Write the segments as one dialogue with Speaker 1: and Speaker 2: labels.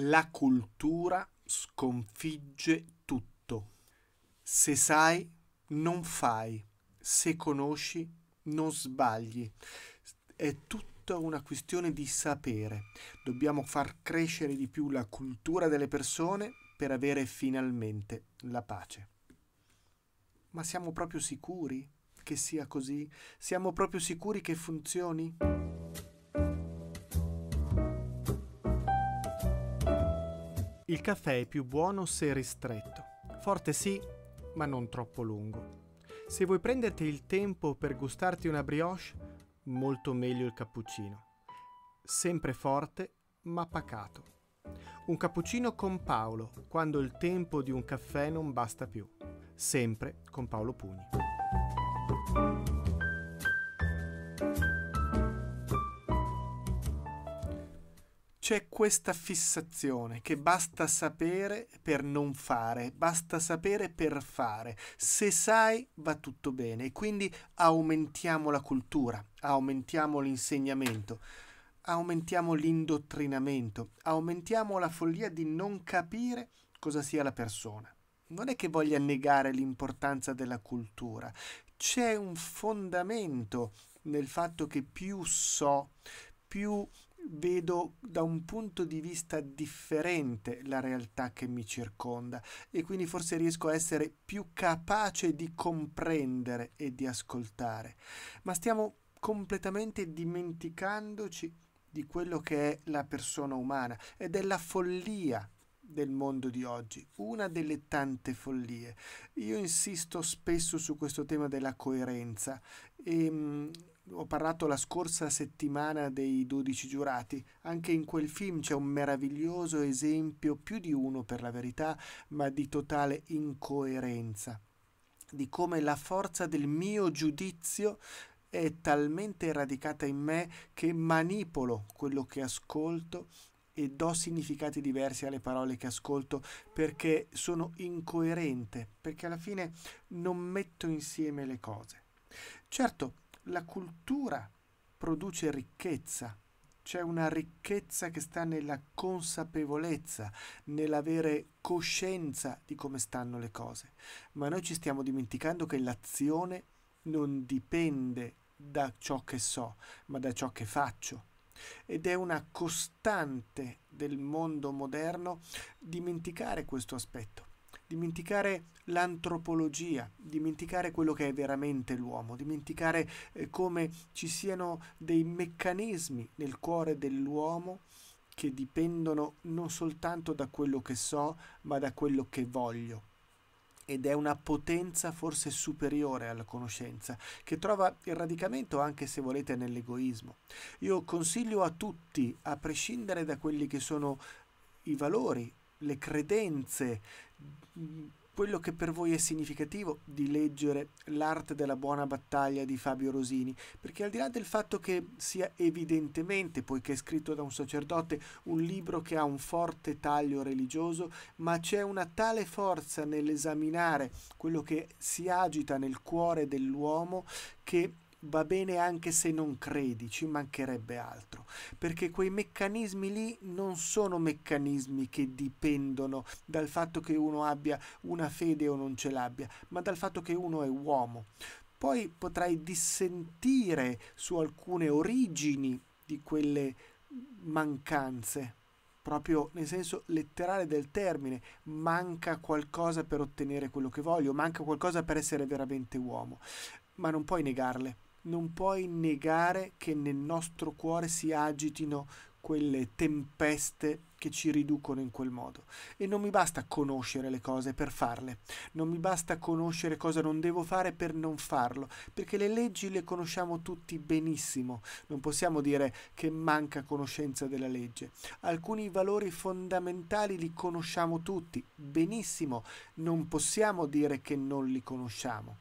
Speaker 1: La cultura sconfigge tutto. Se sai, non fai. Se conosci, non sbagli. È tutta una questione di sapere. Dobbiamo far crescere di più la cultura delle persone per avere finalmente la pace. Ma siamo proprio sicuri che sia così? Siamo proprio sicuri che funzioni? Il caffè è più buono se ristretto. Forte sì, ma non troppo lungo. Se vuoi prenderti il tempo per gustarti una brioche, molto meglio il cappuccino. Sempre forte, ma pacato. Un cappuccino con Paolo, quando il tempo di un caffè non basta più. Sempre con Paolo Pugni. C'è questa fissazione che basta sapere per non fare, basta sapere per fare. Se sai va tutto bene e quindi aumentiamo la cultura, aumentiamo l'insegnamento, aumentiamo l'indottrinamento, aumentiamo la follia di non capire cosa sia la persona. Non è che voglia negare l'importanza della cultura, c'è un fondamento nel fatto che più so, più vedo da un punto di vista differente la realtà che mi circonda e quindi forse riesco a essere più capace di comprendere e di ascoltare. Ma stiamo completamente dimenticandoci di quello che è la persona umana ed è la follia del mondo di oggi, una delle tante follie. Io insisto spesso su questo tema della coerenza e mm, ho parlato la scorsa settimana dei 12 giurati, anche in quel film c'è un meraviglioso esempio, più di uno per la verità, ma di totale incoerenza, di come la forza del mio giudizio è talmente radicata in me che manipolo quello che ascolto e do significati diversi alle parole che ascolto perché sono incoerente, perché alla fine non metto insieme le cose. Certo, la cultura produce ricchezza. C'è una ricchezza che sta nella consapevolezza, nell'avere coscienza di come stanno le cose. Ma noi ci stiamo dimenticando che l'azione non dipende da ciò che so, ma da ciò che faccio. Ed è una costante del mondo moderno dimenticare questo aspetto dimenticare l'antropologia, dimenticare quello che è veramente l'uomo, dimenticare eh, come ci siano dei meccanismi nel cuore dell'uomo che dipendono non soltanto da quello che so, ma da quello che voglio. Ed è una potenza forse superiore alla conoscenza, che trova il radicamento anche se volete nell'egoismo. Io consiglio a tutti, a prescindere da quelli che sono i valori le credenze, quello che per voi è significativo di leggere l'arte della buona battaglia di Fabio Rosini, perché al di là del fatto che sia evidentemente, poiché è scritto da un sacerdote, un libro che ha un forte taglio religioso, ma c'è una tale forza nell'esaminare quello che si agita nel cuore dell'uomo che va bene anche se non credi, ci mancherebbe altro, perché quei meccanismi lì non sono meccanismi che dipendono dal fatto che uno abbia una fede o non ce l'abbia, ma dal fatto che uno è uomo. Poi potrai dissentire su alcune origini di quelle mancanze, proprio nel senso letterale del termine, manca qualcosa per ottenere quello che voglio, manca qualcosa per essere veramente uomo, ma non puoi negarle non puoi negare che nel nostro cuore si agitino quelle tempeste che ci riducono in quel modo. E non mi basta conoscere le cose per farle, non mi basta conoscere cosa non devo fare per non farlo, perché le leggi le conosciamo tutti benissimo, non possiamo dire che manca conoscenza della legge. Alcuni valori fondamentali li conosciamo tutti benissimo, non possiamo dire che non li conosciamo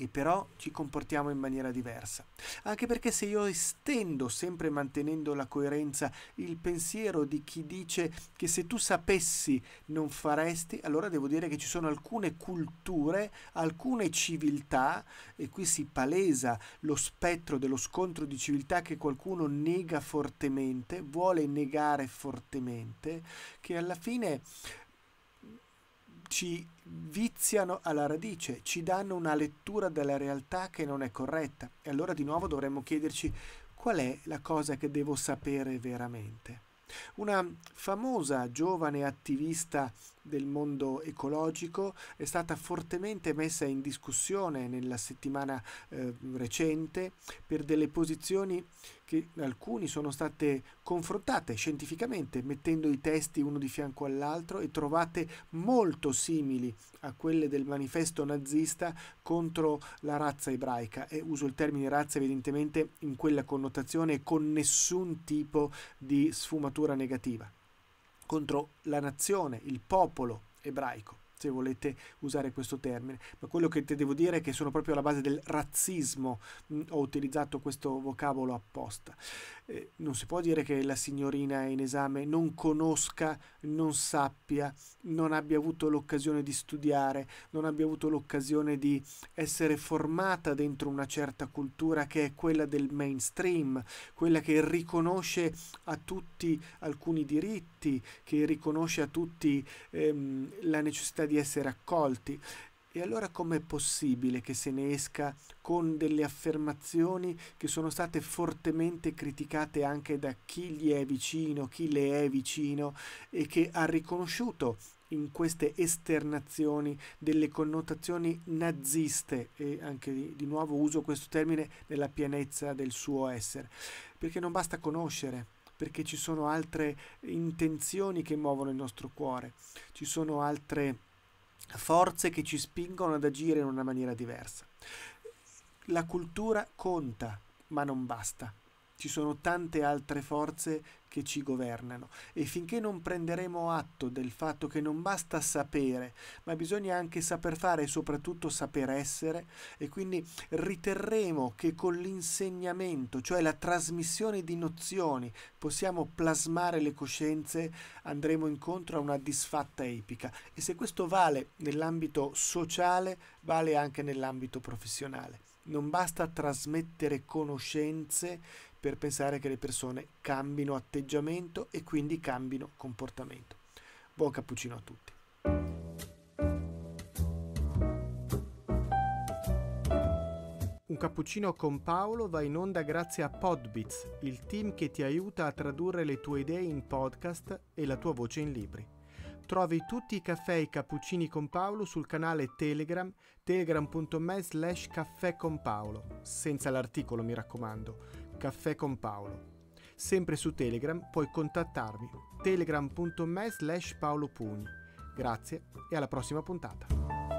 Speaker 1: e però ci comportiamo in maniera diversa. Anche perché se io estendo, sempre mantenendo la coerenza, il pensiero di chi dice che se tu sapessi non faresti, allora devo dire che ci sono alcune culture, alcune civiltà, e qui si palesa lo spettro dello scontro di civiltà che qualcuno nega fortemente, vuole negare fortemente, che alla fine ci viziano alla radice, ci danno una lettura della realtà che non è corretta. E allora di nuovo dovremmo chiederci qual è la cosa che devo sapere veramente. Una famosa giovane attivista del mondo ecologico è stata fortemente messa in discussione nella settimana eh, recente per delle posizioni che alcuni sono state confrontate scientificamente mettendo i testi uno di fianco all'altro e trovate molto simili a quelle del manifesto nazista contro la razza ebraica e uso il termine razza evidentemente in quella connotazione con nessun tipo di sfumatura negativa contro la nazione, il popolo ebraico se volete usare questo termine, ma quello che ti devo dire è che sono proprio alla base del razzismo, mh, mm, ho utilizzato questo vocabolo apposta. Eh, non si può dire che la signorina in esame non conosca, non sappia, non abbia avuto l'occasione di studiare, non abbia avuto l'occasione di essere formata dentro una certa cultura che è quella del mainstream, quella che riconosce a tutti alcuni diritti tutti, che riconosce a tutti ehm, la necessità di essere accolti. E allora com'è possibile che se ne esca con delle affermazioni che sono state fortemente criticate anche da chi gli è vicino, chi le è vicino e che ha riconosciuto in queste esternazioni delle connotazioni naziste e anche di, di nuovo uso questo termine nella pienezza del suo essere, perché non basta conoscere, perché ci sono altre intenzioni che muovono il nostro cuore, ci sono altre forze che ci spingono ad agire in una maniera diversa. La cultura conta, ma non basta ci sono tante altre forze che ci governano e finché non prenderemo atto del fatto che non basta sapere, ma bisogna anche saper fare e soprattutto saper essere e quindi riterremo che con l'insegnamento, cioè la trasmissione di nozioni, possiamo plasmare le coscienze, andremo incontro a una disfatta epica e se questo vale nell'ambito sociale, vale anche nell'ambito professionale. Non basta trasmettere conoscenze per pensare che le persone cambino atteggiamento e quindi cambino comportamento. Buon cappuccino a tutti. Un cappuccino con Paolo va in onda grazie a Podbits, il team che ti aiuta a tradurre le tue idee in podcast e la tua voce in libri. Trovi tutti i caffè e i cappuccini con Paolo sul canale Telegram, telegram.me slash caffè con Paolo, senza l'articolo mi raccomando, Caffè con Paolo. Sempre su Telegram puoi contattarmi telegram.me slash paolopugni. Grazie e alla prossima puntata.